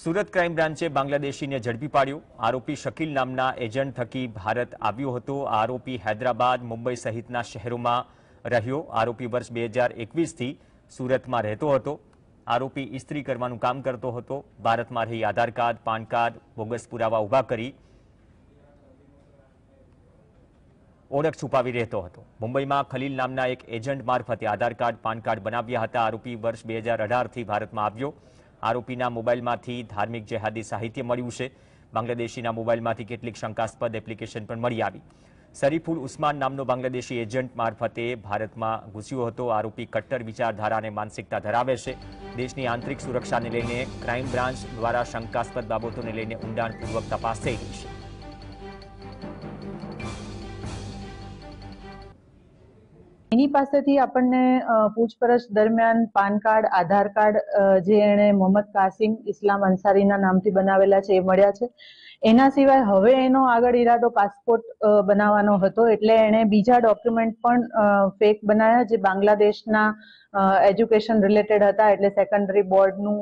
Surat crime બ્રાન્ચે બાંગ્લાદેશીને ઝડપી પાડ્યો આરોપી શકિલ નામનો એજન્ટ હતોકી ભારત આવ્યો હતો આરોપી હૈદરાબાદ મુંબઈ સહિતના શહેરોમાં રહ્યો આરોપી વર્ષ 2021 થી સુરતમાં રહેતો હતો આરોપી ઇસ્ત્રી કરવાનો કામ કરતો હતો ભારતમાં રહે આધાર કાર્ડ પાન કાર્ડ વગેરે પુરાવા ઉભા કરી ઓळख છુપાવી દેતો હતો મુંબઈમાં ખલીલ નામનો એક એજન્ટ મારફતે આધાર કાર્ડ પાન કાર્ડ બનાવિયા હતા આરોપી વર્ષ 2018 થી ભારતમાં આવ્યો આરોપીના મોબાઈલમાંથી ધાર્મિક જહાદી સાહિત્ય મળ્યું છે બંગલા데શીના મોબાઈલમાંથી કેટલીક શંકાસ્પદ એપ્લિકેશન પણ મળી આવી શરીફુલ ઉસ્માન નામનો બંગલા데શી એજન્ટ મારફતે ભારતમાં ઘૂસીયો હતો આરોપી કટ્ટર વિચારધારાને માનસિકતા ધરાવે છે દેશની આંતરિક સુરક્ષાને લઈને ક્રાઈમ બ્રાન્ચ દ્વારા શંકાસ્પદ બાબતોને લઈને ઊંડાણપૂર્વક તપાસ થઈ છે એની પાસેથી આપણને પૂછપરછ દરમિયાન પાન કાર્ડ આધાર કાર્ડ જે એણે મોહમ્મદ કાસિમ ઇસ્લામ અન્સારીના નામથી બનાવેલા છે એ મળ્યા છે એના સિવાય હવે એનો આગળ ઈરાદો પાસપોર્ટ બનાવવાનો હતો એટલે એણે બીજા ડોક્યુમેન્ટ પણ ફેક બનાવ્યા જે બાંગ્લાદેશના એજ્યુકેશન રિલેટેડ હતા એટલે સેકન્ડરી બોર્ડનું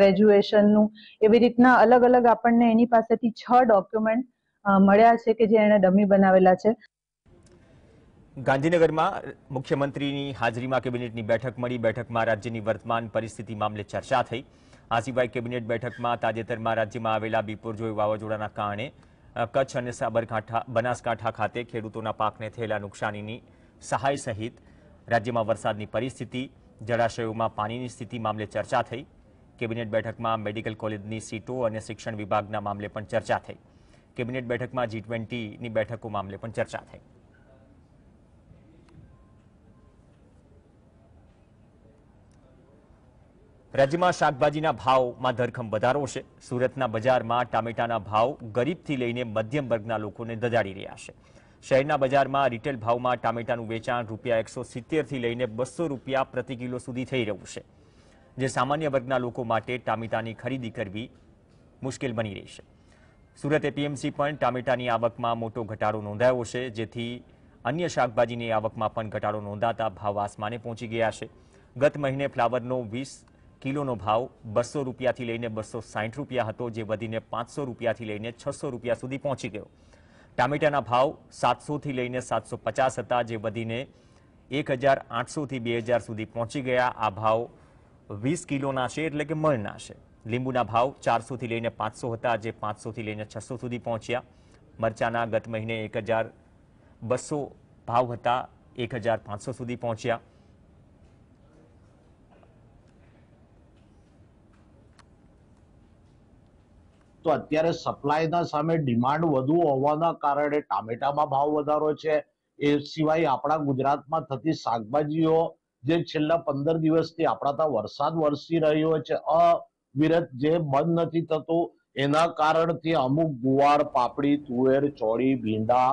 ગ્રેજ્યુએશનનું એવી રીતના અલગ અલગ આપણને એની પાસેથી છ ડોક્યુમેન્ટ મળ્યા છે કે જે એણે ડમી બનાવેલા છે ગાંધીનગરમાં મુખ્યમંત્રીની હાજરીમાં કેબિનેટની બેઠક મળી બેઠકમાં રાજ્યની વર્તમાન પરિસ્થિતિ મામલે ચર્ચા થઈ આ સિવાય કેબિનેટ બેઠકમાં તાજેતરમાં રાજ્યમાં આવેલા બીપોરજોઈ વાવાઝોડાના કારણે કચ્છ અને સાબરકાંઠા બનાસકાંઠા ખાતે ખેડૂતોના પાકને થયેલા નુકસાનીની સહાય સહિત રાજ્યમાં વરસાદની પરિસ્થિતિ જળાશયોમાં પાણીની સ્થિતિ મામલે ચર્ચા થઈ કેબિનેટ બેઠકમાં મેડિકલ કોલેજની સીટો અને શિક્ષણ વિભાગના મામલે પણ ચર્ચા થઈ કેબિનેટ બેઠકમાં જી ટ્વેન્ટીની બેઠકો મામલે પણ ચર્ચા થઈ રાજમા શાકભાજીના ભાવમાં ધરખમ વધારો છે સુરતના બજારમાં ટામેટાના ભાવ ગરીબથી લઈને મધ્યમ વર્ગના લોકોને દઝાડી રહ્યા છે શહેરના બજારમાં રિટેલ ભાવમાં ટામેટાનું વેચાણ ₹170 થી લઈને ₹200 પ્રતિ કિલો સુધી થઈ રહ્યું છે જે સામાન્ય વર્ગના લોકો માટે ટામેટાની ખરીદી કરવી મુશ્કેલ બની રહી છે સુરત એપીએમસી પોઈન્ટ ટામેટાની આવકમાં મોટો ઘટાડો નોંધાયો છે જેથી અન્ય શાકભાજીની આવકમાં પણ ઘટાડો નોંધાતા ભાવ આસમાને પહોંચી ગયા છે ગત મહિને ફ્લાવરનો 20 કિલોનો ભાવ બસો રૂપિયાથી લઈને બસો સાહીઠ રૂપિયા હતો જે વધીને પાંચસો રૂપિયાથી લઈને છસો રૂપિયા સુધી પહોંચી ગયો ટામેટાના ભાવ સાતસોથી લઈને સાતસો પચાસ હતા જે વધીને એક હજાર આઠસોથી બે હજાર સુધી પહોંચી ગયા આ ભાવ વીસ કિલોના છે એટલે કે મણના છે લીંબુના ભાવ ચારસોથી લઈને પાંચસો હતા જે પાંચસોથી લઈને છસો સુધી પહોંચ્યા મરચાના ગત મહિને એક હજાર બસો ભાવ હતા એક હજાર પાંચસો સુધી પહોંચ્યા તો અત્યારે સપ્લાયના સામે ડિમાન્ડ વધુ હોવાના કારણે ટામેટામાં ભાવ વધારો છે એ સિવાય આપણા ગુજરાતમાં થતી શાકભાજીઓ જે છેલ્લા પંદર દિવસથી આપણા ત્યાં વરસાદ વરસી રહ્યો છે અવિરત જે બંધ નથી થતું એના કારણથી અમુક ગુવાર પાપડી તુવેર ચોળી ભીંડા